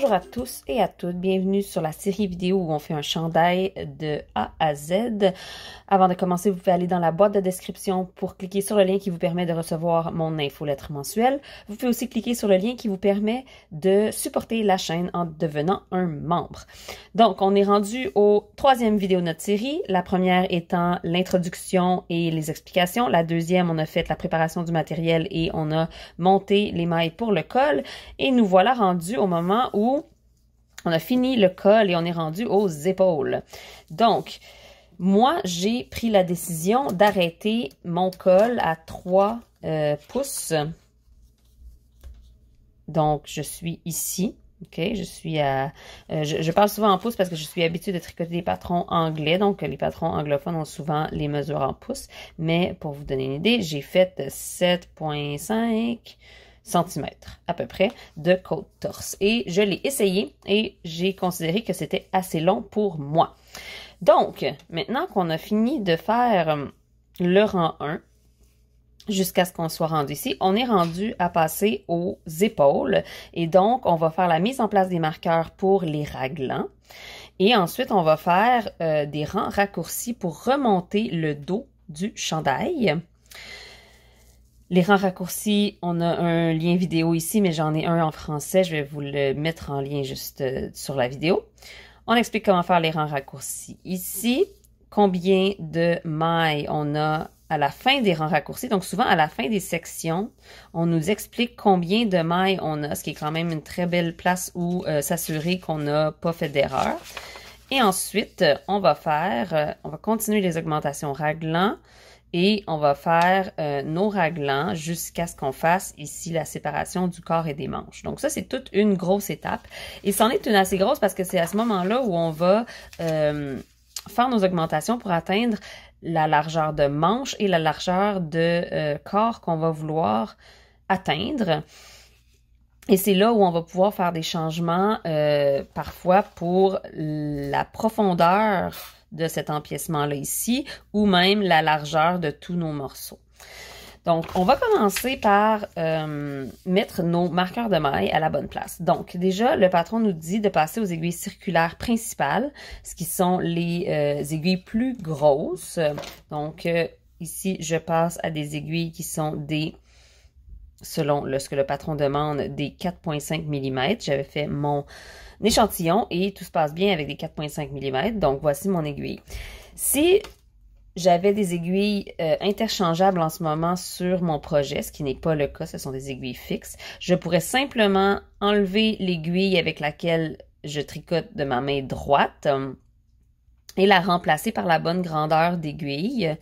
Bonjour à tous et à toutes, bienvenue sur la série vidéo où on fait un chandail de A à Z. Avant de commencer, vous pouvez aller dans la boîte de description pour cliquer sur le lien qui vous permet de recevoir mon infolettre mensuelle. Vous pouvez aussi cliquer sur le lien qui vous permet de supporter la chaîne en devenant un membre. Donc, on est rendu au troisième vidéo de notre série, la première étant l'introduction et les explications, la deuxième, on a fait la préparation du matériel et on a monté les mailles pour le col et nous voilà rendus au moment où on a fini le col et on est rendu aux épaules. Donc, moi, j'ai pris la décision d'arrêter mon col à 3 euh, pouces. Donc, je suis ici. OK, je suis à... Euh, je, je, parle souvent en pouces parce que je suis habituée de tricoter des patrons anglais. Donc, les patrons anglophones ont souvent les mesures en pouces. Mais pour vous donner une idée, j'ai fait 7.5 centimètres à peu près de côte torse. Et je l'ai essayé et j'ai considéré que c'était assez long pour moi. Donc, maintenant qu'on a fini de faire euh, le rang 1, jusqu'à ce qu'on soit rendu ici, on est rendu à passer aux épaules. Et donc, on va faire la mise en place des marqueurs pour les raglans. Et ensuite, on va faire euh, des rangs raccourcis pour remonter le dos du chandail. Les rangs raccourcis, on a un lien vidéo ici, mais j'en ai un en français. Je vais vous le mettre en lien juste euh, sur la vidéo. On explique comment faire les rangs raccourcis ici. Combien de mailles on a à la fin des rangs raccourcis. Donc souvent à la fin des sections, on nous explique combien de mailles on a, ce qui est quand même une très belle place où euh, s'assurer qu'on n'a pas fait d'erreur. Et ensuite, on va faire, euh, on va continuer les augmentations raglant et on va faire euh, nos raglans jusqu'à ce qu'on fasse ici la séparation du corps et des manches. Donc ça, c'est toute une grosse étape. Et c'en est une assez grosse parce que c'est à ce moment-là où on va euh, faire nos augmentations pour atteindre la largeur de manches et la largeur de euh, corps qu'on va vouloir atteindre. Et c'est là où on va pouvoir faire des changements parfois pour la profondeur de cet empiècement-là ici, ou même la largeur de tous nos morceaux. Donc, on va commencer par euh, mettre nos marqueurs de mailles à la bonne place. Donc, déjà, le patron nous dit de passer aux aiguilles circulaires principales, ce qui sont les euh, aiguilles plus grosses. Donc, euh, ici, je passe à des aiguilles qui sont des, selon ce que le patron demande, des 4,5 mm. J'avais fait mon échantillon et tout se passe bien avec des 4,5 mm. Donc, voici mon aiguille. Si j'avais des aiguilles euh, interchangeables en ce moment sur mon projet, ce qui n'est pas le cas, ce sont des aiguilles fixes. Je pourrais simplement enlever l'aiguille avec laquelle je tricote de ma main droite euh, et la remplacer par la bonne grandeur d'aiguille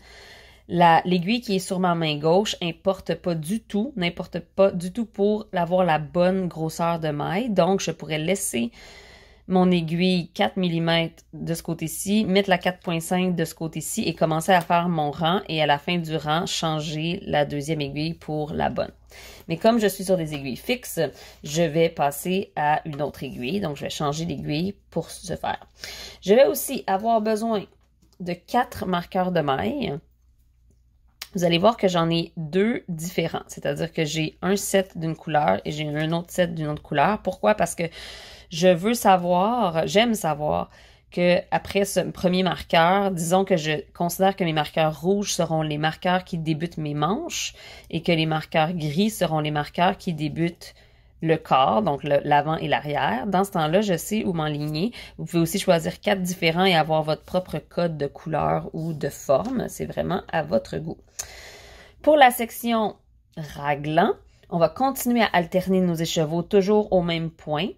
l'aiguille qui est sur ma main gauche n'importe pas du tout, n'importe pas du tout pour avoir la bonne grosseur de maille. Donc, je pourrais laisser mon aiguille 4 mm de ce côté-ci, mettre la 4.5 de ce côté-ci et commencer à faire mon rang et à la fin du rang, changer la deuxième aiguille pour la bonne. Mais comme je suis sur des aiguilles fixes, je vais passer à une autre aiguille. Donc, je vais changer l'aiguille pour ce faire. Je vais aussi avoir besoin de quatre marqueurs de maille vous allez voir que j'en ai deux différents. C'est-à-dire que j'ai un set d'une couleur et j'ai un autre set d'une autre couleur. Pourquoi? Parce que je veux savoir, j'aime savoir que après ce premier marqueur, disons que je considère que mes marqueurs rouges seront les marqueurs qui débutent mes manches et que les marqueurs gris seront les marqueurs qui débutent le corps, donc l'avant et l'arrière. Dans ce temps-là, je sais où m'enligner. Vous pouvez aussi choisir quatre différents et avoir votre propre code de couleur ou de forme. C'est vraiment à votre goût. Pour la section raglan, on va continuer à alterner nos écheveaux toujours au même point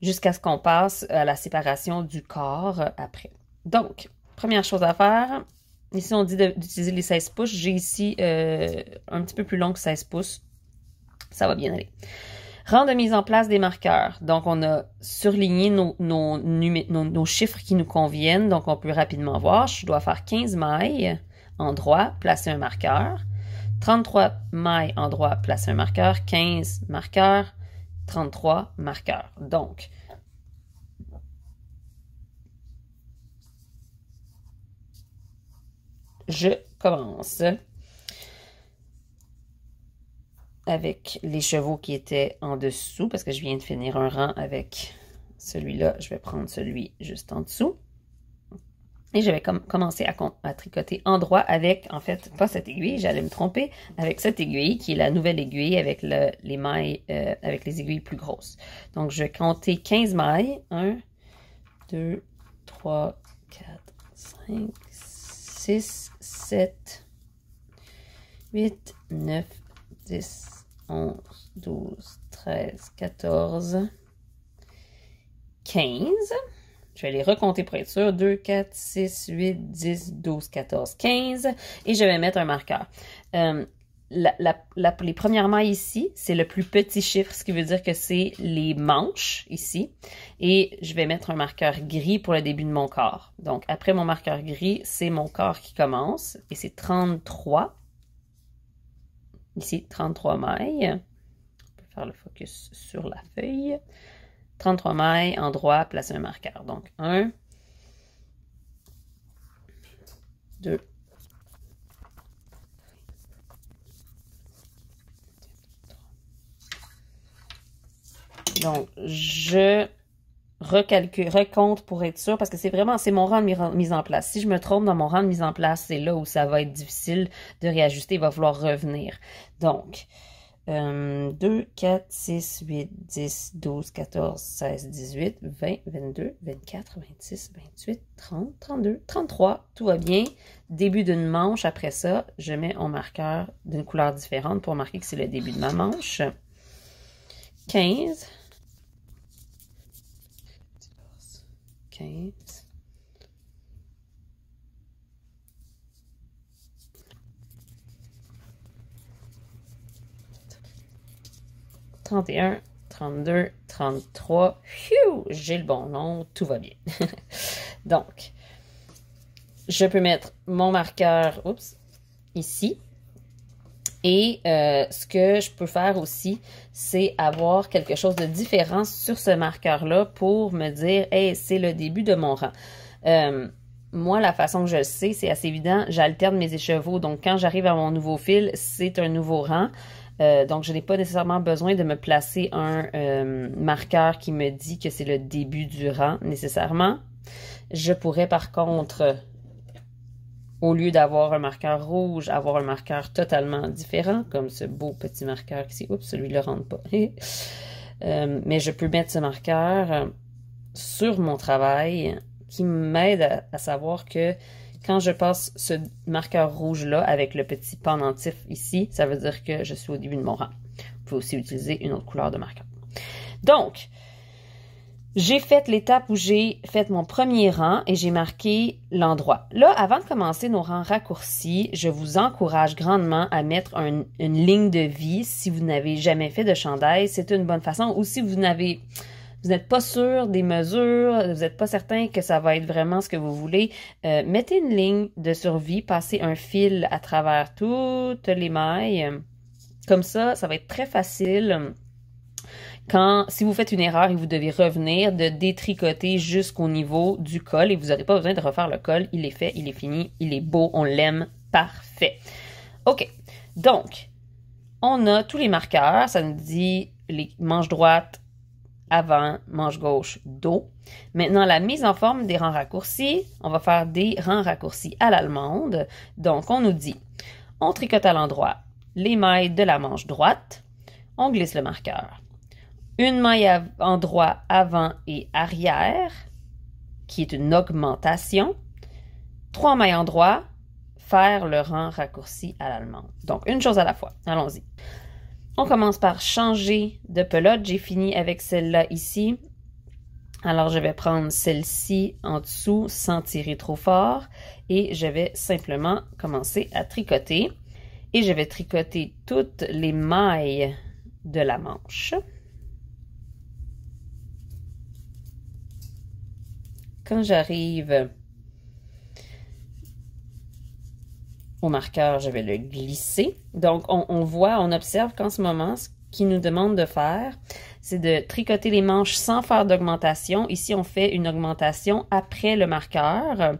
jusqu'à ce qu'on passe à la séparation du corps après. Donc, première chose à faire, ici on dit d'utiliser les 16 pouces. J'ai ici euh, un petit peu plus long que 16 pouces. Ça va bien aller. Rang de mise en place des marqueurs. Donc, on a surligné nos, nos chiffres qui nous conviennent. Donc, on peut rapidement voir. Je dois faire 15 mailles en droit, placer un marqueur. 33 mailles en droit, placer un marqueur. 15 marqueurs, 33 marqueurs. Donc, je commence avec les chevaux qui étaient en dessous, parce que je viens de finir un rang avec celui-là. Je vais prendre celui juste en dessous. Et je vais com commencer à, à, tricoter en droit avec, en fait, pas cette aiguille, j'allais me tromper, avec cette aiguille qui est la nouvelle aiguille avec le, les mailles, euh, avec les aiguilles plus grosses. Donc, je vais compter 15 mailles. 1, 2, 3, 4, 5, 6, 7, 8, 9, 10, 11, 12, 13, 14, 15. Je vais les recompter pour être sûr. 2, 4, 6, 8, 10, 12, 14, 15. Et je vais mettre un marqueur. Euh, la, la, la, les premières mailles ici, c'est le plus petit chiffre, ce qui veut dire que c'est les manches ici. Et je vais mettre un marqueur gris pour le début de mon corps. Donc, après mon marqueur gris, c'est mon corps qui commence et c'est 33. Ici, 33 mailles. On peut faire le focus sur la feuille. 33 mailles, endroit, place un marqueur. Donc, 1, 2, 3. Donc, je recalculer, recompte pour être sûr, parce que c'est vraiment, c'est mon rang de mise en place. Si je me trompe dans mon rang de mise en place, c'est là où ça va être difficile de réajuster, il va falloir revenir. Donc, euh, 2, 4, 6, 8, 10, 12, 14, 16, 18, 20, 22, 24, 26, 28, 30, 32, 33. Tout va bien. Début d'une manche. Après ça, je mets mon marqueur d'une couleur différente pour marquer que c'est le début de ma manche. 15, 31 Trente et un, trente J'ai le bon nom tout va bien. Donc, je peux mettre mon marqueur, oups, ici. Et euh, ce que je peux faire aussi, c'est avoir quelque chose de différent sur ce marqueur-là pour me dire « Hey, c'est le début de mon rang euh, Moi, la façon que je le sais, c'est assez évident, j'alterne mes échevaux. Donc, quand j'arrive à mon nouveau fil, c'est un nouveau rang. Euh, donc, je n'ai pas nécessairement besoin de me placer un marqueur qui me dit que c'est le début du rang nécessairement. Je pourrais par contre au lieu d'avoir un marqueur rouge, avoir un marqueur totalement différent, comme ce beau petit marqueur ici. Oups, celui-là rentre pas. Euh, mais je peux mettre ce marqueur euh, sur mon travail qui m'aide à, à, savoir que quand je passe ce marqueur rouge-là avec le petit pendentif ici, ça veut dire que je suis au début de mon rang. Vous pouvez aussi utiliser une autre couleur de marqueur. Donc, j'ai fait l'étape où j'ai fait mon premier rang et j'ai marqué l'endroit. Là, avant de commencer nos rangs raccourcis, je vous encourage grandement à mettre une ligne de vie si vous n'avez jamais fait de chandail. C'est une bonne façon. Ou si vous n'avez, vous n'êtes pas sûr des mesures, vous n'êtes pas certain que ça va être vraiment ce que vous voulez, euh, mettez une ligne de survie, passez un fil à travers toutes les mailles. Comme ça, ça va être très facile quand, si vous faites une erreur et vous devez revenir, de détricoter jusqu'au niveau du col et vous n'aurez pas besoin de refaire le col. Il est fait, il est fini, il est beau, on l'aime, parfait. OK. Donc, on a tous les marqueurs. Ça nous dit les manches droites avant, manche gauche, dos. Maintenant, la mise en forme des rangs raccourcis. On va faire des rangs raccourcis à l'allemande. Donc, on nous dit, on tricote à l'endroit les mailles de la manche droite. On glisse le marqueur une maille endroit avant et arrière, qui est une augmentation. Trois mailles en droit, faire le rang raccourci à l'allemande. Donc, une chose à la fois. Allons-y. On commence par changer de pelote. J'ai fini avec celle-là ici. Alors, je vais prendre celle-ci en dessous sans tirer trop fort et je vais simplement commencer à tricoter. Et je vais tricoter toutes les mailles de la manche. Quand j'arrive au marqueur, je vais le glisser. Donc, on, voit, on observe qu'en ce moment, ce qu'il nous demande de faire, c'est de tricoter les manches sans faire d'augmentation. Ici, on fait une augmentation après le marqueur.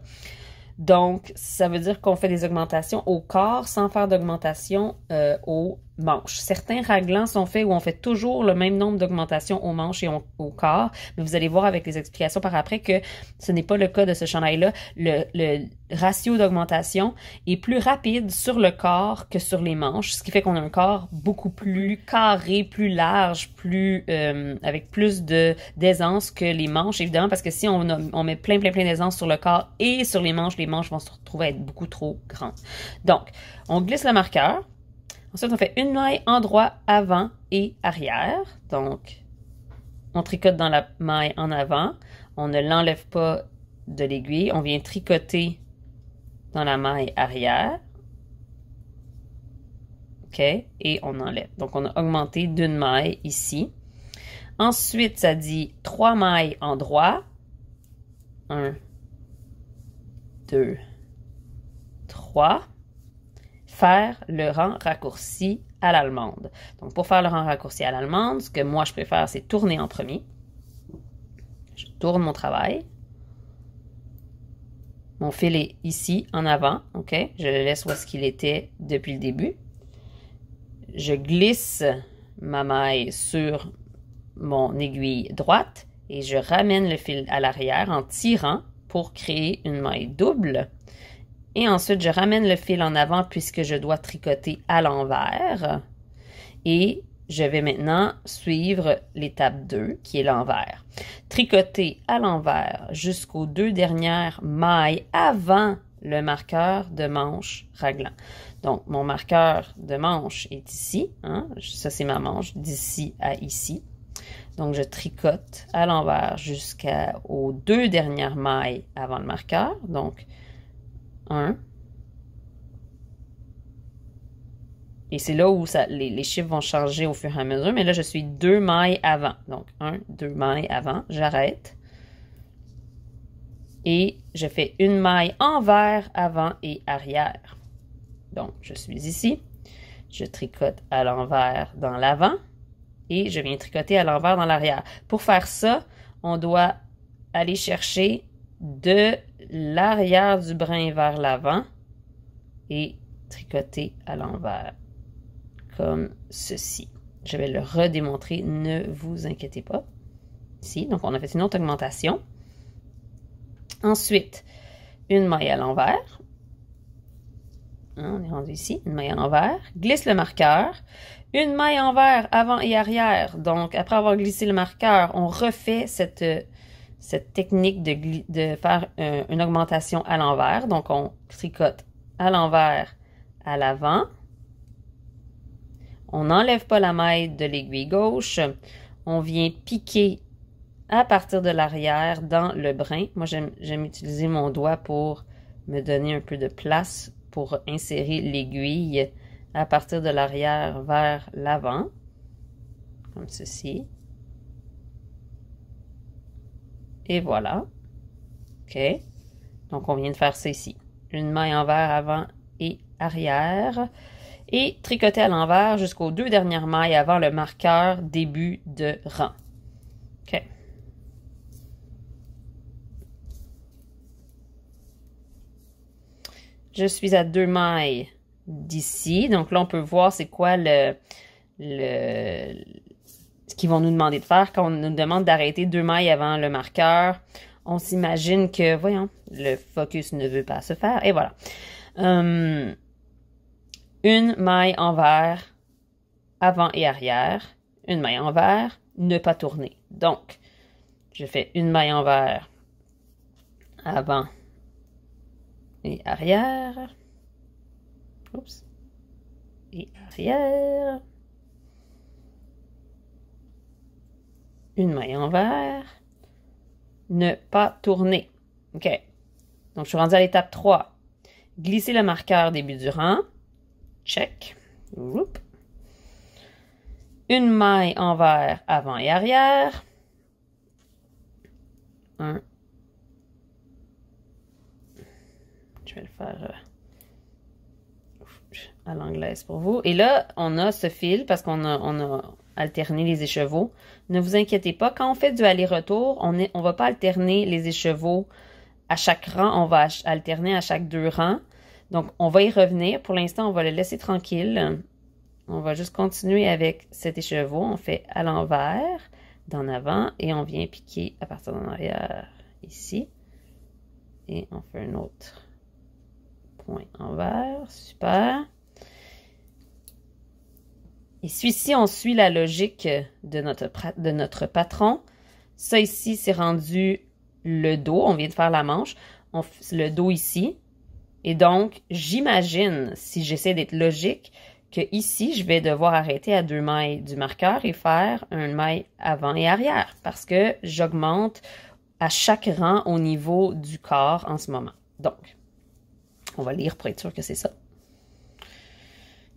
Donc, ça veut dire qu'on fait des augmentations au corps sans faire d'augmentation euh, au manches. Certains raglans sont faits où on fait toujours le même nombre d'augmentations aux manches et au corps, mais vous allez voir avec les explications par après que ce n'est pas le cas de ce chandail-là. Le, ratio d'augmentation est plus rapide sur le corps que sur les manches, ce qui fait qu'on a un corps beaucoup plus carré, plus large, plus euh, avec plus de d'aisance que les manches, évidemment, parce que si on, on met plein, plein, plein d'aisance sur le corps et sur les manches, les manches vont se retrouver à être beaucoup trop grandes. Donc, on glisse le marqueur Ensuite, on fait une maille droit avant et arrière. Donc, on tricote dans la maille en avant. On ne l'enlève pas de l'aiguille. On vient tricoter dans la maille arrière. OK? Et on enlève. Donc, on a augmenté d'une maille ici. Ensuite, ça dit trois mailles en droit. Un, deux, trois faire le rang raccourci à l'allemande. Donc, pour faire le rang raccourci à l'allemande, ce que moi je préfère, c'est tourner en premier. Je tourne mon travail. Mon fil est ici, en avant, OK? Je le laisse où est-ce qu'il était depuis le début. Je glisse ma maille sur mon aiguille droite et je ramène le fil à l'arrière en tirant pour créer une maille double et ensuite, je ramène le fil en avant puisque je dois tricoter à l'envers. Et je vais maintenant suivre l'étape 2 qui est l'envers. Tricoter à l'envers jusqu'aux deux dernières mailles avant le marqueur de manche raglan. Donc, mon marqueur de manche est ici. Hein. Ça, c'est ma manche d'ici à ici. Donc, je tricote à l'envers jusqu'aux deux dernières mailles avant le marqueur. Donc, et c'est là où ça, les, chiffres vont changer au fur et à mesure. Mais là, je suis deux mailles avant. Donc, un, deux mailles avant. J'arrête. Et je fais une maille envers, avant et arrière. Donc, je suis ici. Je tricote à l'envers dans l'avant. Et je viens tricoter à l'envers dans l'arrière. Pour faire ça, on doit aller chercher de l'arrière du brin vers l'avant et tricoter à l'envers, comme ceci. Je vais le redémontrer, ne vous inquiétez pas. Ici, donc on a fait une autre augmentation. Ensuite, une maille à l'envers. Hein, on est rendu ici, une maille à l'envers. Glisse le marqueur. Une maille envers avant et arrière. Donc, après avoir glissé le marqueur, on refait cette euh, cette technique de, faire une augmentation à l'envers. Donc, on tricote à l'envers, à l'avant. On n'enlève pas la maille de l'aiguille gauche. On vient piquer à partir de l'arrière dans le brin. Moi, j'aime utiliser mon doigt pour me donner un peu de place pour insérer l'aiguille à partir de l'arrière vers l'avant, comme ceci. Et voilà. OK. Donc, on vient de faire ceci Une maille envers avant et arrière. Et tricoter à l'envers jusqu'aux deux dernières mailles avant le marqueur début de rang. OK. Je suis à deux mailles d'ici. Donc là, on peut voir c'est quoi le, le, ce qu'ils vont nous demander de faire quand on nous demande d'arrêter deux mailles avant le marqueur. On s'imagine que, voyons, le focus ne veut pas se faire. Et voilà. Euh, une maille envers, avant et arrière. Une maille envers, ne pas tourner. Donc, je fais une maille envers, avant et arrière. Oups. Et arrière. une maille envers, ne pas tourner. OK. Donc, je suis rendue à l'étape 3. Glisser le marqueur début du rang. Check. Une maille envers, avant et arrière. Un. Je vais le faire euh, à l'anglaise pour vous. Et là, on a ce fil parce qu'on a, on a, alterner les écheveaux. Ne vous inquiétez pas, quand on fait du aller-retour, on ne va pas alterner les écheveaux à chaque rang, on va alterner à chaque deux rangs. Donc, on va y revenir. Pour l'instant, on va le laisser tranquille. On va juste continuer avec cet écheveau. On fait à l'envers, d'en avant, et on vient piquer à partir d'en arrière ici. Et on fait un autre point envers. Super. Et celui-ci, on suit la logique de notre, de notre patron. Ça ici, c'est rendu le dos. On vient de faire la manche. On, le dos ici. Et donc, j'imagine, si j'essaie d'être logique, que ici, je vais devoir arrêter à deux mailles du marqueur et faire un maille avant et arrière parce que j'augmente à chaque rang au niveau du corps en ce moment. Donc, on va lire pour être sûr que c'est ça.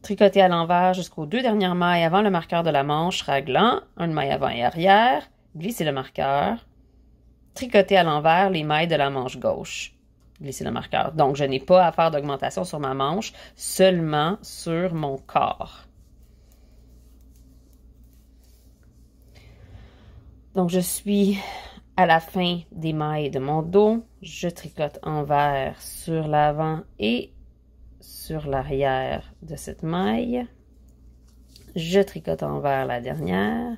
Tricoter à l'envers jusqu'aux deux dernières mailles avant le marqueur de la manche raglant, une maille avant et arrière, glisser le marqueur, tricoter à l'envers les mailles de la manche gauche, glisser le marqueur. Donc, je n'ai pas à faire d'augmentation sur ma manche, seulement sur mon corps. Donc, je suis à la fin des mailles de mon dos, je tricote envers sur l'avant et sur l'arrière de cette maille. Je tricote envers la dernière.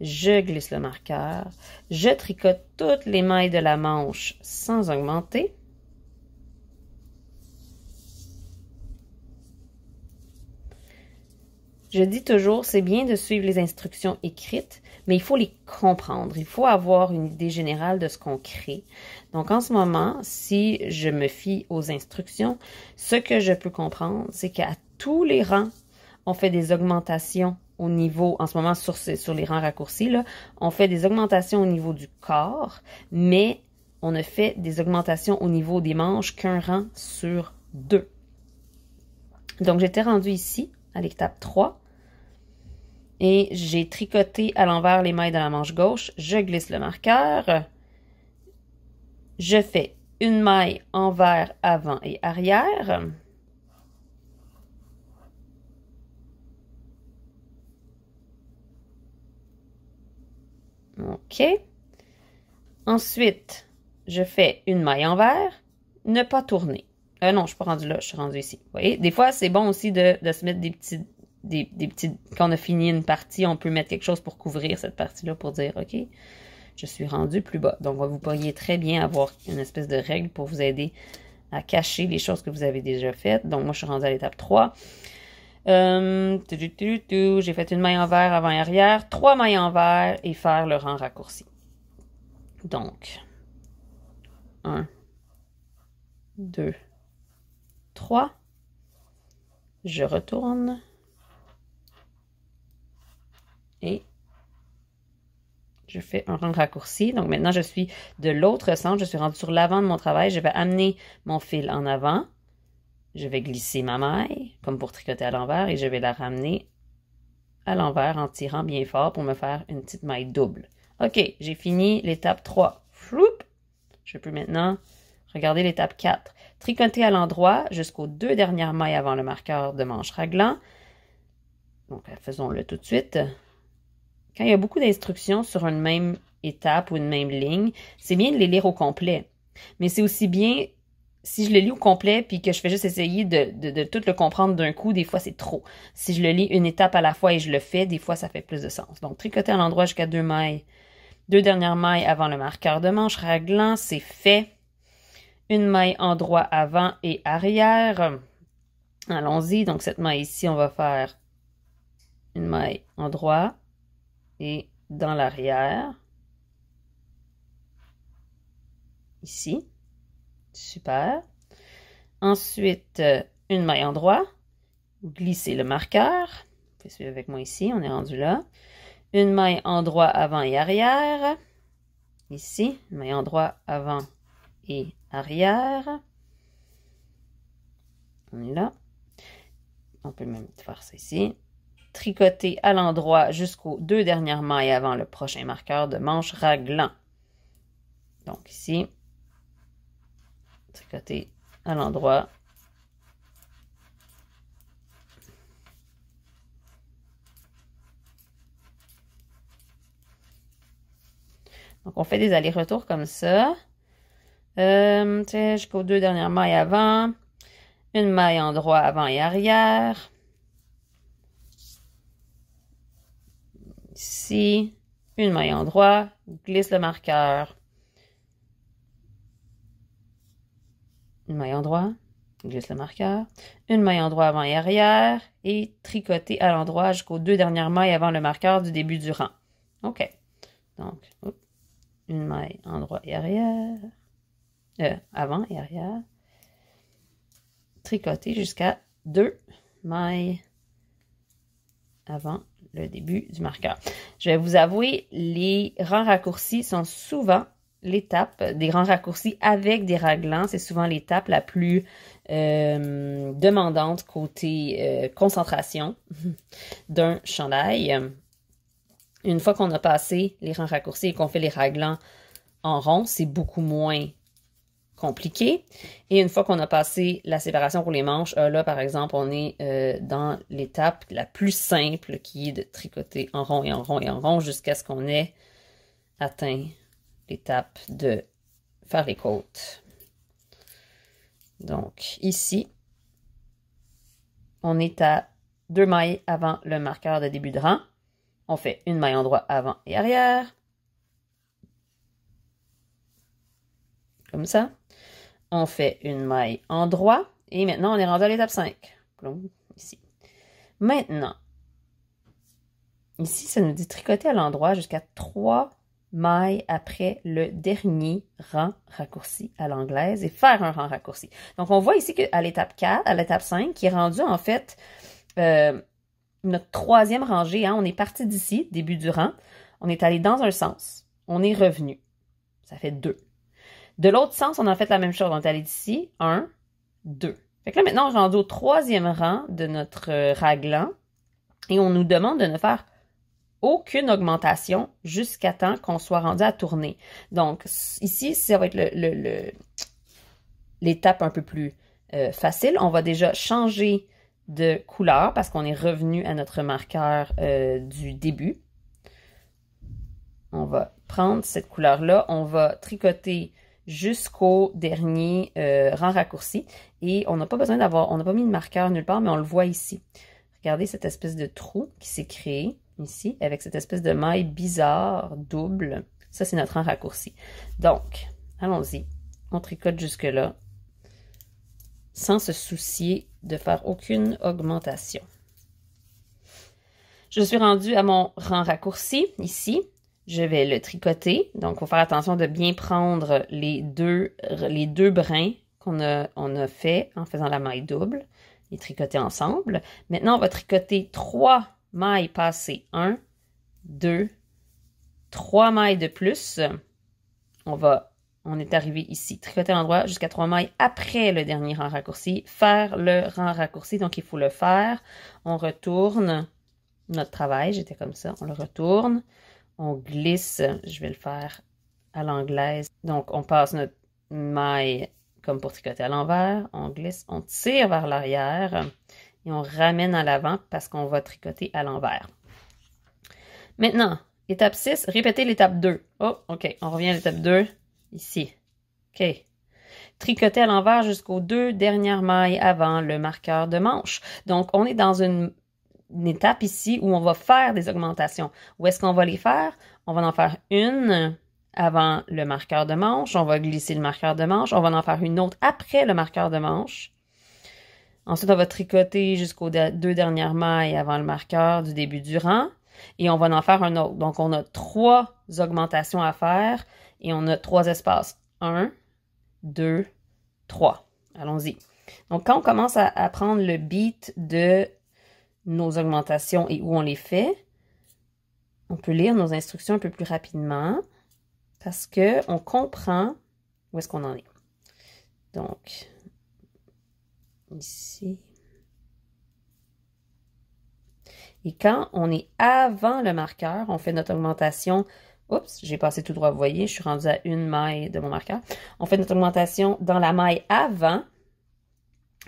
Je glisse le marqueur. Je tricote toutes les mailles de la manche sans augmenter. Je dis toujours, c'est bien de suivre les instructions écrites, mais il faut les comprendre. Il faut avoir une idée générale de ce qu'on crée. Donc, en ce moment, si je me fie aux instructions, ce que je peux comprendre, c'est qu'à tous les rangs, on fait des augmentations au niveau, en ce moment, sur, sur les rangs raccourcis, on fait des augmentations au niveau du corps, mais on ne fait des augmentations au niveau des manches qu'un rang sur deux. Donc, j'étais rendue ici, à l'étape 3 et j'ai tricoté à l'envers les mailles de la manche gauche. Je glisse le marqueur. Je fais une maille envers, avant et arrière. OK. Ensuite, je fais une maille envers, ne pas tourner. Ah non, je ne suis pas rendue là, je suis rendue ici. Vous voyez, des fois, c'est bon aussi de, se mettre des petites des, petites. Quand on a fini une partie, on peut mettre quelque chose pour couvrir cette partie-là pour dire OK, je suis rendu plus bas. Donc, vous pourriez très bien avoir une espèce de règle pour vous aider à cacher les choses que vous avez déjà faites. Donc, moi, je suis rendu à l'étape 3. Euh, j'ai fait une maille envers, avant et arrière, trois mailles envers et faire le rang raccourci. Donc, 1, 2, 3. Je retourne et je fais un rang raccourci. Donc maintenant, je suis de l'autre sens, je suis rendue sur l'avant de mon travail. Je vais amener mon fil en avant. Je vais glisser ma maille, comme pour tricoter à l'envers, et je vais la ramener à l'envers en tirant bien fort pour me faire une petite maille double. OK, j'ai fini l'étape 3. Floup! Je peux maintenant regarder l'étape 4. Tricoter à l'endroit jusqu'aux deux dernières mailles avant le marqueur de manche raglan. Donc, faisons-le tout de suite. Quand il y a beaucoup d'instructions sur une même étape ou une même ligne, c'est bien de les lire au complet. Mais c'est aussi bien si je les lis au complet puis que je fais juste essayer de, tout le comprendre d'un coup, des fois c'est trop. Si je le lis une étape à la fois et je le fais, des fois ça fait plus de sens. Donc tricoter à l'endroit jusqu'à deux mailles, deux dernières mailles avant le marqueur de manche raglan, c'est fait. Une maille endroit avant et arrière. Allons-y. Donc cette maille ici, on va faire une maille endroit et dans l'arrière. Ici. Super. Ensuite, euh, une maille en droit. Glissez le marqueur. Vous pouvez avec moi ici, on est rendu là. Une maille endroit droit avant et arrière. Ici, une maille en droit avant et arrière. On est là. On peut même faire ça ici tricoter à l'endroit jusqu'aux deux dernières mailles avant le prochain marqueur de manche raglan. Donc ici, tricoter à l'endroit. Donc on fait des allers-retours comme ça. Euh, jusqu'aux deux dernières mailles avant, une maille en droit avant et arrière. ici, une maille en droit, glisse le marqueur. Une maille en droit, glisse le marqueur. Une maille en droit avant et arrière et tricoter à l'endroit jusqu'aux deux dernières mailles avant le marqueur du début du rang. OK. Donc, une maille en droit et arrière. Euh, avant et arrière. Tricoter jusqu'à deux mailles avant le début du marqueur. Je vais vous avouer, les rangs raccourcis sont souvent l'étape des grands raccourcis avec des raglans. C'est souvent l'étape la plus euh, demandante côté euh, concentration d'un chandail. Une fois qu'on a passé les rangs raccourcis et qu'on fait les raglans en rond, c'est beaucoup moins compliqué. Et une fois qu'on a passé la séparation pour les manches, euh, là, par exemple, on est euh, dans l'étape la plus simple qui est de tricoter en rond et en rond et en rond jusqu'à ce qu'on ait atteint l'étape de faire les côtes. Donc, ici, on est à deux mailles avant le marqueur de début de rang. On fait une maille en avant et arrière. comme ça. On fait une maille en droit. Et maintenant, on est rendu à l'étape 5. Ici. Maintenant, ici, ça nous dit tricoter à l'endroit jusqu'à 3 mailles après le dernier rang raccourci à l'anglaise et faire un rang raccourci. Donc, on voit ici qu'à l'étape 4, à l'étape 5, qui est rendu en fait euh, notre troisième rangée. Hein. on est parti d'ici, début du rang. On est allé dans un sens. On est revenu. Ça fait deux. De l'autre sens, on a fait la même chose. On est allé d'ici, 1, 2. Fait là, maintenant, on est rendu au troisième rang de notre euh, raglan et on nous demande de ne faire aucune augmentation jusqu'à temps qu'on soit rendu à tourner. Donc, ici, ça va être l'étape un peu plus euh, facile. On va déjà changer de couleur parce qu'on est revenu à notre marqueur euh, du début. On va prendre cette couleur-là. On va tricoter jusqu'au dernier euh, rang raccourci. Et on n'a pas besoin d'avoir, on n'a pas mis de marqueur nulle part, mais on le voit ici. Regardez cette espèce de trou qui s'est créé ici, avec cette espèce de maille bizarre, double. Ça, c'est notre rang raccourci. Donc, allons-y. On tricote jusque-là, sans se soucier de faire aucune augmentation. Je suis rendue à mon rang raccourci, ici, je vais le tricoter. Donc, il faut faire attention de bien prendre les deux, les deux brins qu'on a, on a fait en faisant la maille double, et tricoter ensemble. Maintenant, on va tricoter trois mailles passées. un, deux, trois mailles de plus. On va, on est arrivé ici, tricoter l'endroit jusqu'à trois mailles après le dernier rang raccourci, faire le rang raccourci, donc il faut le faire. On retourne notre travail, j'étais comme ça, on le retourne on glisse, je vais le faire à l'anglaise. Donc, on passe notre maille comme pour tricoter à l'envers, on glisse, on tire vers l'arrière et on ramène à l'avant parce qu'on va tricoter à l'envers. Maintenant, étape 6, répétez l'étape 2. Oh, OK, on revient à l'étape 2, ici. OK. Tricoter à l'envers jusqu'aux deux dernières mailles avant le marqueur de manche. Donc, on est dans une une étape ici où on va faire des augmentations. Où est-ce qu'on va les faire? On va en faire une avant le marqueur de manche, on va glisser le marqueur de manche, on va en faire une autre après le marqueur de manche. Ensuite, on va tricoter jusqu'aux deux dernières mailles avant le marqueur du début du rang et on va en faire un autre. Donc, on a trois augmentations à faire et on a trois espaces. Un, deux, trois. Allons-y. Donc, quand on commence à, à prendre le beat de nos augmentations et où on les fait. On peut lire nos instructions un peu plus rapidement parce qu'on comprend où est-ce qu'on en est. Donc, ici. Et quand on est avant le marqueur, on fait notre augmentation. Oups, j'ai passé tout droit, vous voyez, je suis rendue à une maille de mon marqueur. On fait notre augmentation dans la maille avant,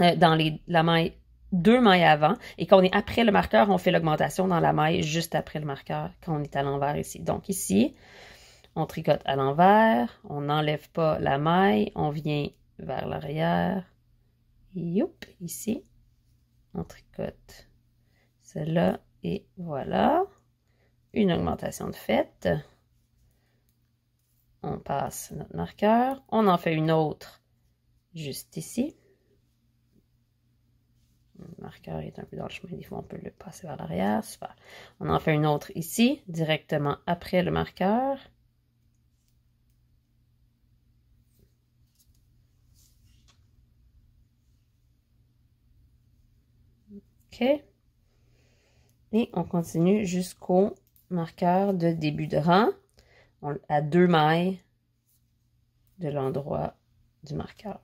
euh, dans la maille deux mailles avant et quand on est après le marqueur, on fait l'augmentation dans la maille juste après le marqueur quand on est à l'envers ici. Donc ici, on tricote à l'envers, on n'enlève pas la maille, on vient vers l'arrière. Youp, ici, on tricote celle-là et voilà. Une augmentation de fête. On passe notre marqueur, on en fait une autre juste ici. Le marqueur est un peu dans le chemin, des fois on peut le passer vers l'arrière, super. On en fait une autre ici, directement après le marqueur. OK. Et on continue jusqu'au marqueur de début de rang, on, à deux mailles de l'endroit du marqueur.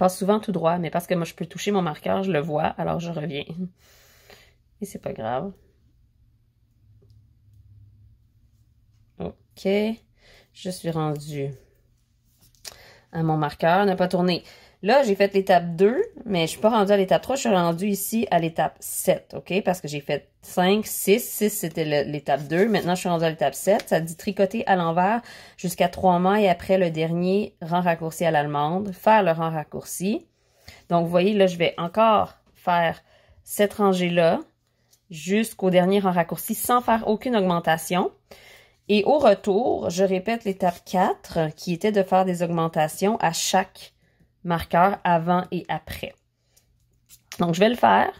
passe souvent tout droit, mais parce que moi, je peux toucher mon marqueur, je le vois, alors je reviens. Et c'est pas grave. OK. Je suis rendue à mon marqueur. Ne pas tourner. Là, j'ai fait l'étape 2, mais je suis pas rendue à l'étape 3, je suis rendue ici à l'étape 7, OK? Parce que j'ai fait 5, 6, 6 c'était l'étape 2, maintenant je suis rendue à l'étape 7. Ça dit tricoter à l'envers jusqu'à 3 mailles après le dernier rang raccourci à l'allemande, faire le rang raccourci. Donc, vous voyez, là, je vais encore faire cette rangée-là jusqu'au dernier rang raccourci sans faire aucune augmentation. Et au retour, je répète l'étape 4 qui était de faire des augmentations à chaque marqueur avant et après. Donc, je vais le faire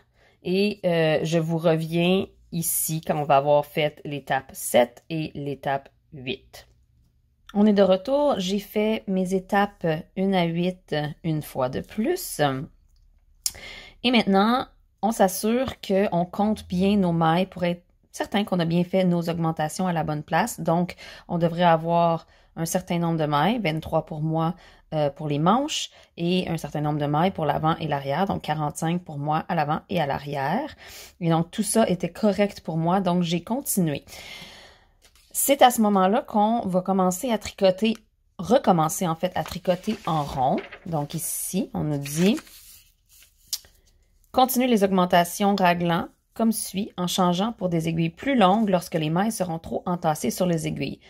et euh, je vous reviens ici quand on va avoir fait l'étape 7 et l'étape 8. On est de retour. J'ai fait mes étapes 1 à 8 une fois de plus. Et maintenant, on s'assure qu'on compte bien nos mailles pour être certain qu'on a bien fait nos augmentations à la bonne place. Donc, on devrait avoir un certain nombre de mailles, 23 pour moi euh, pour les manches et un certain nombre de mailles pour l'avant et l'arrière, donc 45 pour moi à l'avant et à l'arrière. Et donc tout ça était correct pour moi, donc j'ai continué. C'est à ce moment-là qu'on va commencer à tricoter, recommencer en fait à tricoter en rond. Donc ici, on nous dit continue les augmentations raglant comme suit en changeant pour des aiguilles plus longues lorsque les mailles seront trop entassées sur les aiguilles.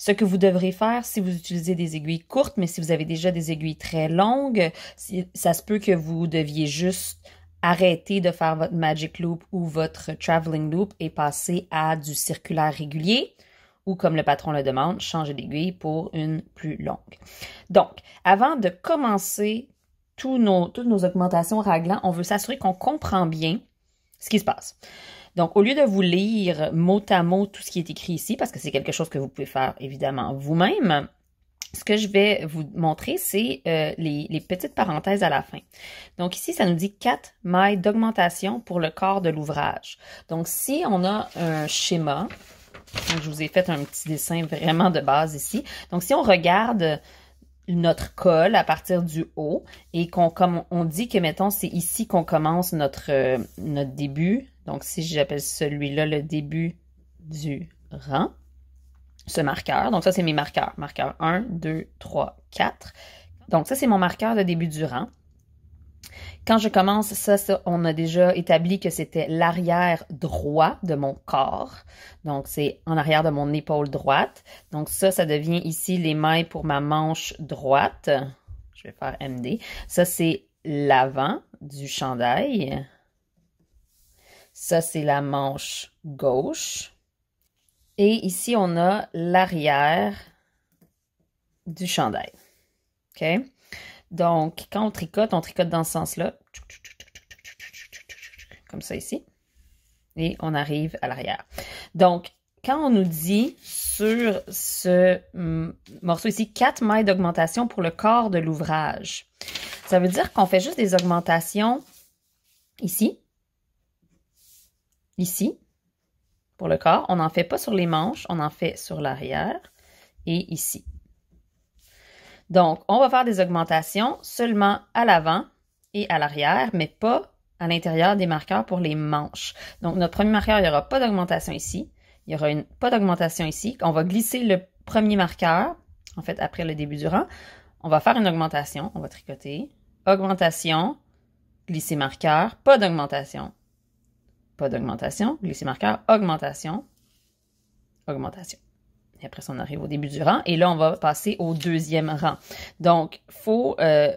Ce que vous devrez faire si vous utilisez des aiguilles courtes, mais si vous avez déjà des aiguilles très longues, ça se peut que vous deviez juste arrêter de faire votre magic loop ou votre traveling loop et passer à du circulaire régulier ou comme le patron le demande, changer d'aiguille pour une plus longue. Donc, avant de commencer toutes nos augmentations raglant, on veut s'assurer qu'on comprend bien ce qui se passe. Donc, au lieu de vous lire mot à mot tout ce qui est écrit ici, parce que c'est quelque chose que vous pouvez faire évidemment vous-même, ce que je vais vous montrer, c'est euh, les, petites parenthèses à la fin. Donc ici, ça nous dit quatre mailles d'augmentation pour le corps de l'ouvrage. Donc si on a un schéma, je vous ai fait un petit dessin vraiment de base ici. Donc si on regarde notre col à partir du haut et qu'on comme on dit que mettons c'est ici qu'on commence notre euh, notre début. Donc si j'appelle celui-là le début du rang, ce marqueur. Donc ça c'est mes marqueurs, marqueur 1 2 3 4. Donc ça c'est mon marqueur de début du rang. Quand je commence, ça, ça on a déjà établi que c'était l'arrière droit de mon corps. Donc, c'est en arrière de mon épaule droite. Donc, ça, ça devient ici les mailles pour ma manche droite. Je vais faire MD. Ça, c'est l'avant du chandail. Ça, c'est la manche gauche. Et ici, on a l'arrière du chandail. OK? Donc, quand on tricote, on tricote dans ce sens-là. Comme ça ici. Et on arrive à l'arrière. Donc, quand on nous dit sur ce hum, morceau ici quatre mailles d'augmentation pour le corps de l'ouvrage, ça veut dire qu'on fait juste des augmentations ici, ici, pour le corps. On n'en fait pas sur les manches, on en fait sur l'arrière et ici. Donc, on va faire des augmentations seulement à l'avant et à l'arrière, mais pas à l'intérieur des marqueurs pour les manches. Donc, notre premier marqueur, il n'y aura pas d'augmentation ici. Il n'y aura pas d'augmentation ici. On va glisser le premier marqueur, en fait, après le début du rang. On va faire une augmentation. On va tricoter. Augmentation, glisser marqueur, pas d'augmentation. Pas d'augmentation, glisser marqueur, augmentation, augmentation. Et après on arrive au début du rang. Et là, on va passer au deuxième rang. Donc, faut, euh,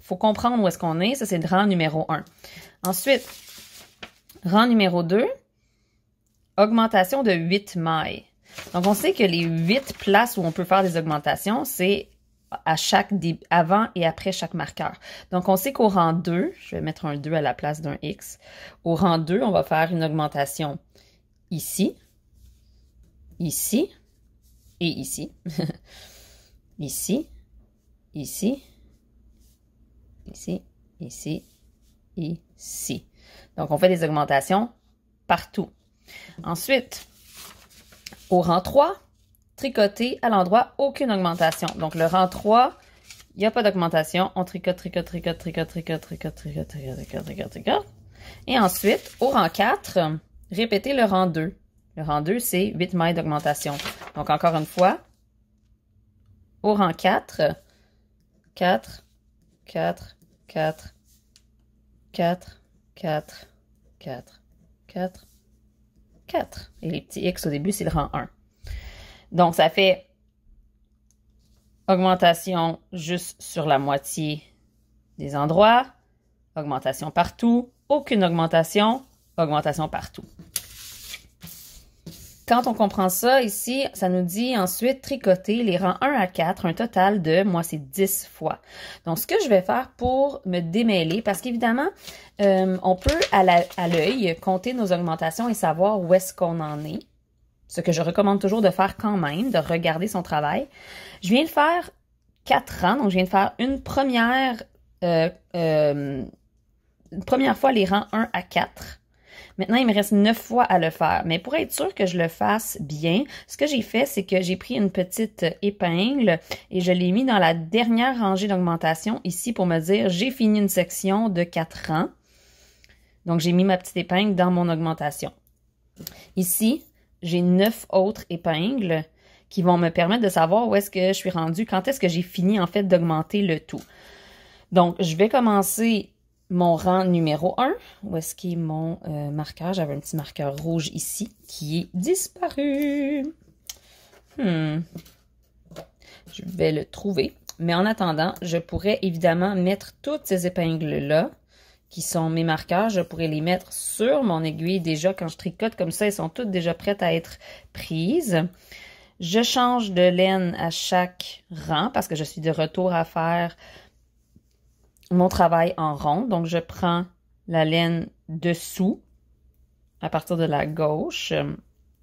faut comprendre où est-ce qu'on est. Ça, c'est le rang numéro 1. Ensuite, rang numéro 2, augmentation de 8 mailles. Donc, on sait que les huit places où on peut faire des augmentations, c'est à chaque avant et après chaque marqueur. Donc, on sait qu'au rang 2, je vais mettre un 2 à la place d'un X. Au rang 2, on va faire une augmentation ici, ici, et ici, ici, ici, ici, ici, ici. Donc, on fait des augmentations partout. Ensuite, au rang 3, tricoter à l'endroit aucune augmentation. Donc, le rang 3, il n'y a pas d'augmentation. On tricote, tricote, tricote, tricote, tricote, tricote, tricote, tricote, tricote, tricote, tricote. Et ensuite, au rang 4, répétez le rang 2. Le rang 2, c'est 8 mailles d'augmentation. Donc, encore une fois, au rang 4, 4, 4, 4, 4, 4, 4, 4, 4. Et les petits X au début, c'est le rang 1. Donc, ça fait augmentation juste sur la moitié des endroits, augmentation partout, aucune augmentation, augmentation partout. Quand on comprend ça ici, ça nous dit ensuite tricoter les rangs 1 à 4, un total de, moi c'est 10 fois. Donc ce que je vais faire pour me démêler, parce qu'évidemment, euh, on peut à l'œil compter nos augmentations et savoir où est-ce qu'on en est. Ce que je recommande toujours de faire quand même, de regarder son travail. Je viens de faire 4 rangs, donc je viens de faire une première, euh, euh, une première fois les rangs 1 à 4. Maintenant, il me reste neuf fois à le faire. Mais pour être sûr que je le fasse bien, ce que j'ai fait, c'est que j'ai pris une petite épingle et je l'ai mis dans la dernière rangée d'augmentation ici pour me dire j'ai fini une section de quatre rangs. Donc, j'ai mis ma petite épingle dans mon augmentation. Ici, j'ai neuf autres épingles qui vont me permettre de savoir où est-ce que je suis rendu, quand est-ce que j'ai fini en fait d'augmenter le tout. Donc, je vais commencer mon rang numéro 1, où est-ce qu'est mon marquage euh, marqueur? J'avais un petit marqueur rouge ici qui est disparu. Hmm. Je vais le trouver. Mais en attendant, je pourrais évidemment mettre toutes ces épingles-là, qui sont mes marqueurs, je pourrais les mettre sur mon aiguille. Déjà, quand je tricote comme ça, elles sont toutes déjà prêtes à être prises. Je change de laine à chaque rang parce que je suis de retour à faire mon travail en rond. Donc, je prends la laine dessous à partir de la gauche euh,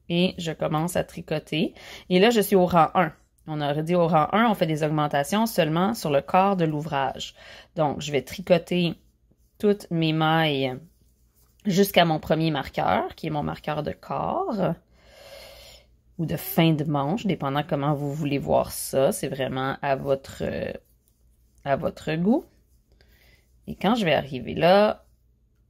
et je commence à tricoter. Et là, je suis au rang 1. On aurait dit au rang 1, on fait des augmentations seulement sur le corps de l'ouvrage. Donc, je vais tricoter toutes mes mailles jusqu'à mon premier marqueur, qui est mon marqueur de corps ou de fin de manche, dépendant comment vous voulez voir ça. C'est vraiment à votre, euh, à votre goût. Et quand je vais arriver là,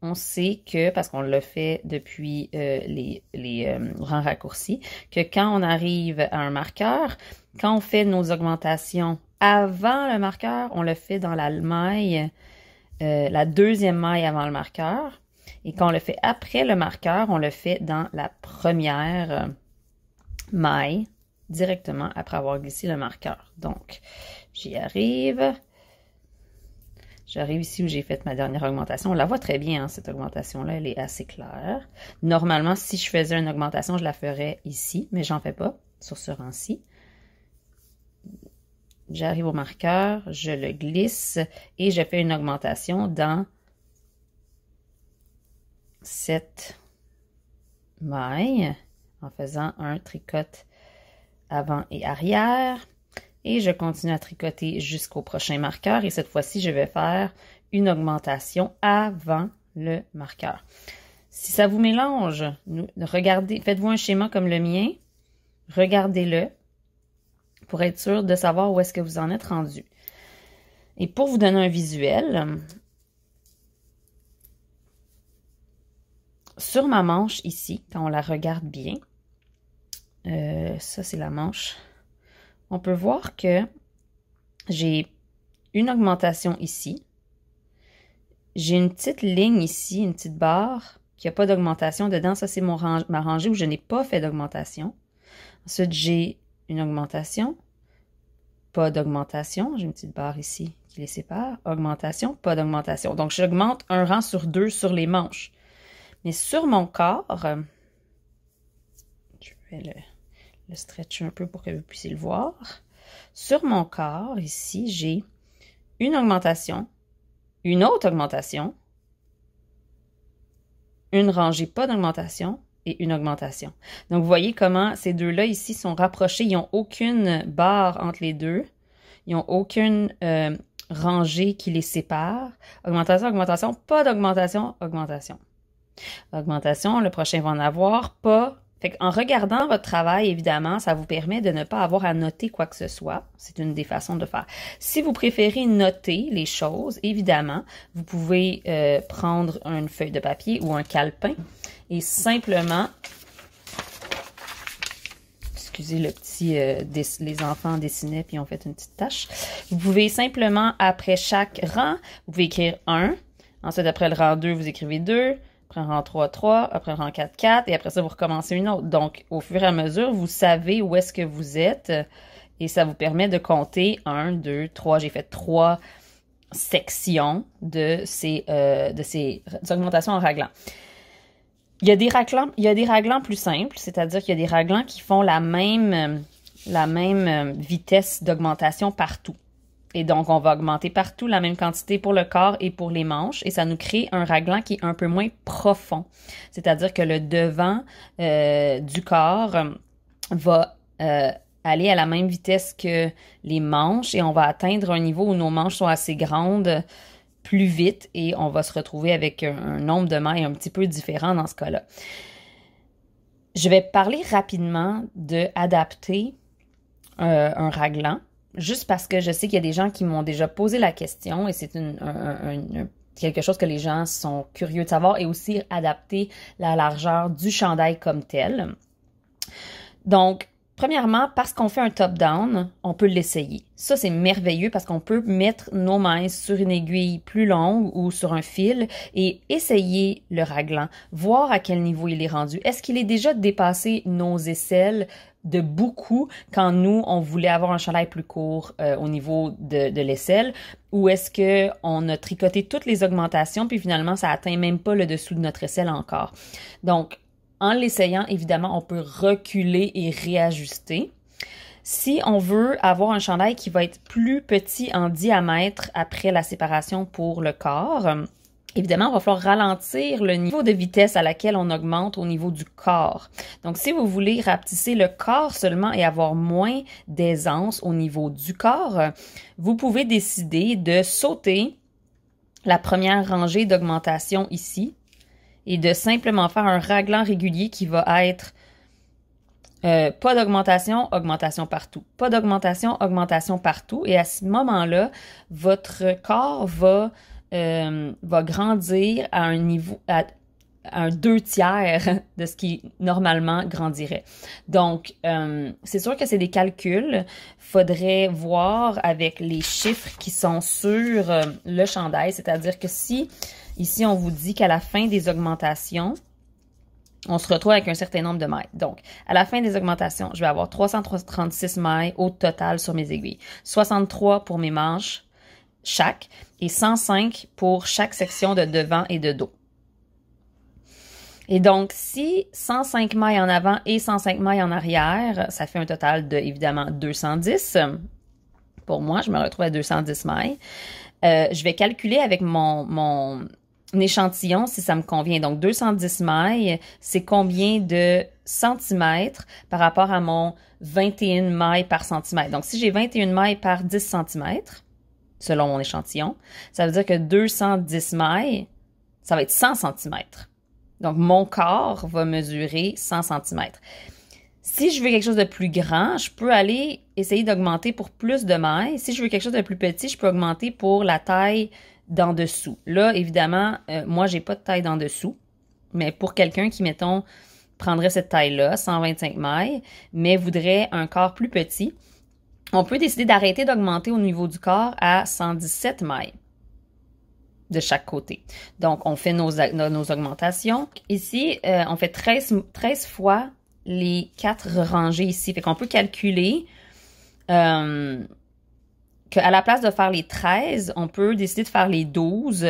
on sait que, parce qu'on l'a fait depuis euh, les, les grands euh, raccourcis, que quand on arrive à un marqueur, quand on fait nos augmentations avant le marqueur, on le fait dans la maille, euh, la deuxième maille avant le marqueur. Et quand on le fait après le marqueur, on le fait dans la première maille, directement après avoir glissé le marqueur. Donc, j'y arrive. J'arrive ici où j'ai fait ma dernière augmentation. On la voit très bien, hein, cette augmentation-là, elle est assez claire. Normalement, si je faisais une augmentation, je la ferais ici, mais j'en fais pas, sur ce rang-ci. J'arrive au marqueur, je le glisse et je fais une augmentation dans cette maille en faisant un tricot avant et arrière et je continue à tricoter jusqu'au prochain marqueur et cette fois-ci, je vais faire une augmentation avant le marqueur. Si ça vous mélange, regardez, faites-vous un schéma comme le mien, regardez-le pour être sûr de savoir où est-ce que vous en êtes rendu. Et pour vous donner un visuel, sur ma manche ici, quand on la regarde bien, euh, ça c'est la manche on peut voir que j'ai une augmentation ici. J'ai une petite ligne ici, une petite barre qui n'a pas d'augmentation dedans. Ça, c'est ma rangée où je n'ai pas fait d'augmentation. Ensuite, j'ai une augmentation, pas d'augmentation. J'ai une petite barre ici qui les sépare. Augmentation, pas d'augmentation. Donc, j'augmente un rang sur deux sur les manches. Mais sur mon corps, je vais le le stretch un peu pour que vous puissiez le voir. Sur mon corps, ici, j'ai une augmentation, une autre augmentation, une rangée pas d'augmentation et une augmentation. Donc, vous voyez comment ces deux-là ici sont rapprochés. Ils n'ont aucune barre entre les deux. Ils n'ont aucune euh, rangée qui les sépare. Augmentation, augmentation, pas d'augmentation, augmentation. Augmentation, le prochain va en avoir, pas en regardant votre travail, évidemment, ça vous permet de ne pas avoir à noter quoi que ce soit. C'est une des façons de faire. Si vous préférez noter les choses, évidemment, vous pouvez euh, prendre une feuille de papier ou un calepin et simplement excusez le petit, euh, les enfants dessinaient puis ont fait une petite tâche. Vous pouvez simplement, après chaque rang, vous pouvez écrire un. Ensuite, après le rang 2, vous écrivez deux après rang 3-3, après rang 4-4, et après ça, vous recommencez une autre. Donc, au fur et à mesure, vous savez où est-ce que vous êtes, et ça vous permet de compter 1, 2, 3. J'ai fait trois sections de ces, euh, de ces augmentations en raglan. Il y a des il y des raglans plus simples, c'est-à-dire qu'il y a des raglans qui font la même, la même euh, vitesse d'augmentation partout. Et donc, on va augmenter partout la même quantité pour le corps et pour les manches. Et ça nous crée un raglan qui est un peu moins profond. C'est-à-dire que le devant euh, du corps euh, va euh, aller à la même vitesse que les manches et on va atteindre un niveau où nos manches sont assez grandes plus vite et on va se retrouver avec un, nombre de mailles un petit peu différent dans ce cas-là. Je vais parler rapidement de adapter un raglan juste parce que je sais qu'il y a des gens qui m'ont déjà posé la question et c'est une, quelque chose que les gens sont curieux de savoir et aussi adapter la largeur du chandail comme tel. Donc, Premièrement, parce qu'on fait un top-down, on peut l'essayer. Ça, c'est merveilleux parce qu'on peut mettre nos mains sur une aiguille plus longue ou sur un fil et essayer le raglan, voir à quel niveau il est rendu. Est-ce qu'il est déjà dépassé nos aisselles de beaucoup quand nous, on voulait avoir un chandail plus court euh, au niveau de, de l'aisselle, ou est-ce que on a tricoté toutes les augmentations, puis finalement, ça atteint même pas le dessous de notre aisselle encore. Donc, en l'essayant, évidemment, on peut reculer et réajuster. Si on veut avoir un chandail qui va être plus petit en diamètre après la séparation pour le corps, Évidemment, il va falloir ralentir le niveau de vitesse à laquelle on augmente au niveau du corps. Donc, si vous voulez rapetisser le corps seulement et avoir moins d'aisance au niveau du corps, vous pouvez décider de sauter la première rangée d'augmentation ici et de simplement faire un raglan régulier qui va être euh, pas d'augmentation, augmentation partout. Pas d'augmentation, augmentation partout. Et à ce moment-là, votre corps va euh, va grandir à un niveau, à, un deux tiers de ce qui normalement grandirait. Donc, euh, c'est sûr que c'est des calculs. Faudrait voir avec les chiffres qui sont sur euh, le chandail. C'est-à-dire que si, ici, on vous dit qu'à la fin des augmentations, on se retrouve avec un certain nombre de mailles. Donc, à la fin des augmentations, je vais avoir 336 mailles au total sur mes aiguilles. 63 pour mes manches, chaque et 105 pour chaque section de devant et de dos. Et donc, si 105 mailles en avant et 105 mailles en arrière, ça fait un total de, évidemment, 210. Pour moi, je me retrouve à 210 mailles. Euh, je vais calculer avec mon, mon échantillon si ça me convient. Donc, 210 mailles, c'est combien de centimètres par rapport à mon 21 mailles par centimètre. Donc, si j'ai 21 mailles par 10 centimètres, selon mon échantillon. Ça veut dire que 210 mailles, ça va être 100 cm. Donc, mon corps va mesurer 100 cm. Si je veux quelque chose de plus grand, je peux aller essayer d'augmenter pour plus de mailles. Si je veux quelque chose de plus petit, je peux augmenter pour la taille d'en dessous. Là, évidemment, moi, euh, moi, j'ai pas de taille d'en dessous. Mais pour quelqu'un qui, mettons, prendrait cette taille-là, 125 mailles, mais voudrait un corps plus petit, on peut décider d'arrêter d'augmenter au niveau du corps à 117 mailles de chaque côté. Donc, on fait nos, nos augmentations. Ici, euh, on fait 13, 13, fois les quatre rangées ici. Fait qu'on peut calculer euh, qu'à la place de faire les 13, on peut décider de faire les 12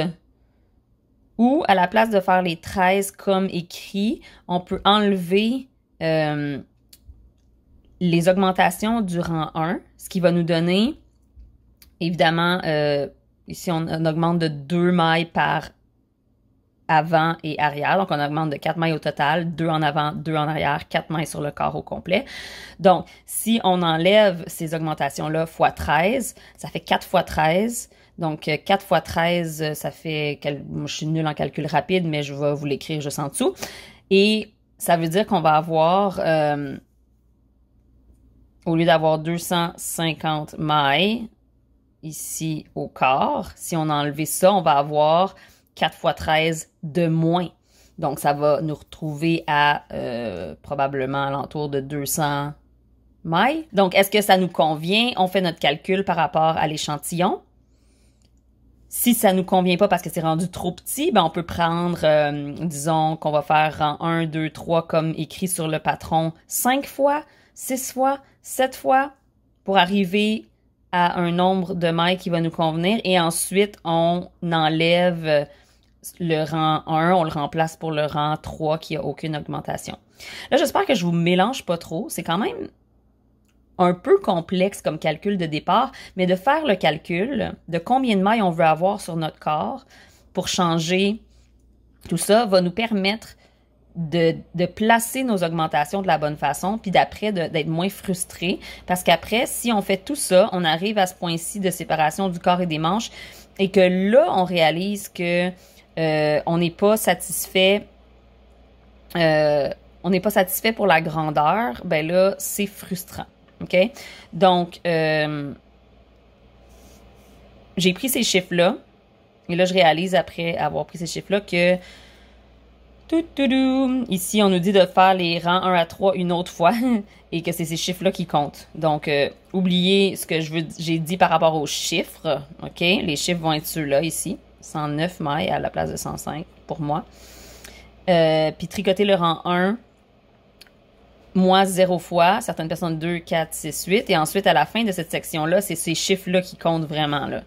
ou à la place de faire les 13 comme écrit, on peut enlever euh, les augmentations du rang 1, ce qui va nous donner, évidemment, euh, ici on, augmente de 2 mailles par avant et arrière. Donc, on augmente de 4 mailles au total, 2 en avant, 2 en arrière, 4 mailles sur le corps au complet. Donc, si on enlève ces augmentations-là x 13, ça fait 4 x 13. Donc, 4 x 13, ça fait... Moi, je suis nulle en calcul rapide, mais je vais vous l'écrire juste en dessous. Et ça veut dire qu'on va avoir... Euh, au lieu d'avoir 250 mailles ici au corps, si on a ça, on va avoir 4 fois 13 de moins. Donc, ça va nous retrouver à euh, probablement alentour de 200 mailles. Donc, est-ce que ça nous convient? On fait notre calcul par rapport à l'échantillon. Si ça nous convient pas parce que c'est rendu trop petit, ben on peut prendre, euh, disons qu'on va faire rang 1, 2, 3 comme écrit sur le patron 5 fois six fois, sept fois pour arriver à un nombre de mailles qui va nous convenir. Et ensuite, on enlève le rang 1, on le remplace pour le rang 3 qui a aucune augmentation. Là, j'espère que je vous mélange pas trop. C'est quand même un peu complexe comme calcul de départ, mais de faire le calcul de combien de mailles on veut avoir sur notre corps pour changer tout ça va nous permettre de, placer nos augmentations de la bonne façon, puis d'après d'être moins frustré. Parce qu'après, si on fait tout ça, on arrive à ce point-ci de séparation du corps et des manches, et que là, on réalise que euh, on n'est pas satisfait. Euh, on n'est pas satisfait pour la grandeur, ben là, c'est frustrant. OK? Donc, euh, j'ai pris ces chiffres-là, et là, je réalise après avoir pris ces chiffres-là que tout, Ici, on nous dit de faire les rangs 1 à 3 une autre fois et que c'est ces chiffres-là qui comptent. Donc, euh, oubliez ce que j'ai dit par rapport aux chiffres. OK? Les chiffres vont être ceux-là ici. 109 mailles à la place de 105 pour moi. Euh, puis tricoter le rang 1, moi 0 fois, certaines personnes 2, 4, 6, 8. Et ensuite, à la fin de cette section-là, c'est ces chiffres-là qui comptent vraiment. là.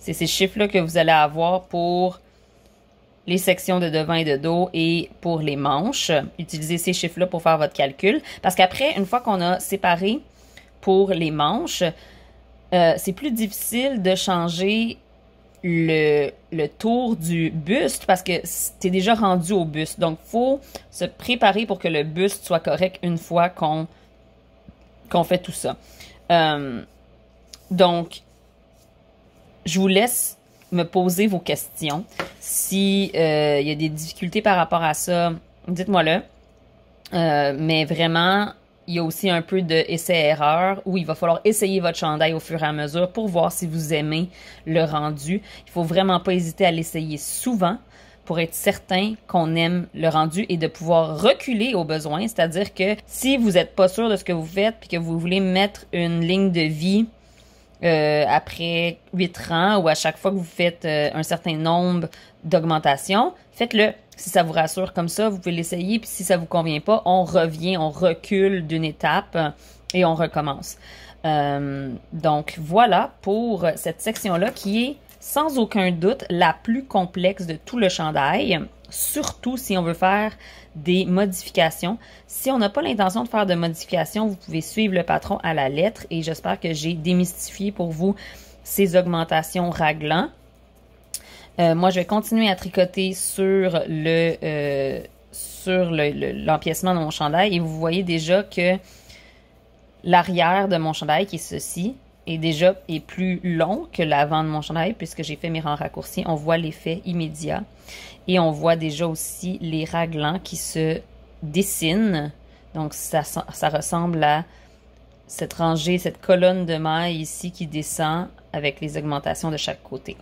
C'est ces chiffres-là que vous allez avoir pour les sections de devant et de dos et pour les manches. Utilisez ces chiffres-là pour faire votre calcul. Parce qu'après, une fois qu'on a séparé pour les manches, euh, c'est plus difficile de changer le, tour du buste parce que tu déjà rendu au buste. Donc, faut se préparer pour que le buste soit correct une fois qu'on fait tout ça. Euh, donc, je vous laisse me poser vos questions. Si euh, il y a des difficultés par rapport à ça, dites-moi-le. Euh, mais vraiment, il y a aussi un peu de essai-erreur où il va falloir essayer votre chandail au fur et à mesure pour voir si vous aimez le rendu. Il faut vraiment pas hésiter à l'essayer souvent pour être certain qu'on aime le rendu et de pouvoir reculer au besoin. C'est-à-dire que si vous n'êtes pas sûr de ce que vous faites puis que vous voulez mettre une ligne de vie euh, après huit rangs ou à chaque fois que vous faites euh, un certain nombre d'augmentations, faites-le. Si ça vous rassure comme ça, vous pouvez l'essayer. Puis si ça vous convient pas, on revient, on recule d'une étape et on recommence. Euh, donc voilà pour cette section-là qui est sans aucun doute la plus complexe de tout le chandail surtout si on veut faire des modifications. Si on n'a pas l'intention de faire de modifications, vous pouvez suivre le patron à la lettre et j'espère que j'ai démystifié pour vous ces augmentations raglan. Euh, moi, je vais continuer à tricoter sur le euh, sur l'empiècement le, de mon chandail et vous voyez déjà que l'arrière de mon chandail, qui est ceci, et déjà est plus long que l'avant de mon chandail puisque j'ai fait mes rangs raccourcis. On voit l'effet immédiat et on voit déjà aussi les raglans qui se dessinent. Donc ça, ça ressemble à cette rangée, cette colonne de mailles ici qui descend avec les augmentations de chaque côté.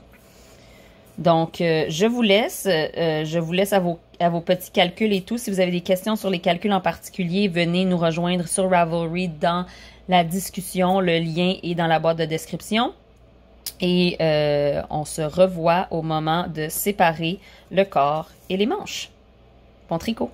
Donc, euh, je vous laisse. Euh, je vous laisse à vos, à vos petits calculs et tout. Si vous avez des questions sur les calculs en particulier, venez nous rejoindre sur Ravelry dans la discussion. Le lien est dans la boîte de description. Et euh, on se revoit au moment de séparer le corps et les manches. Bon tricot!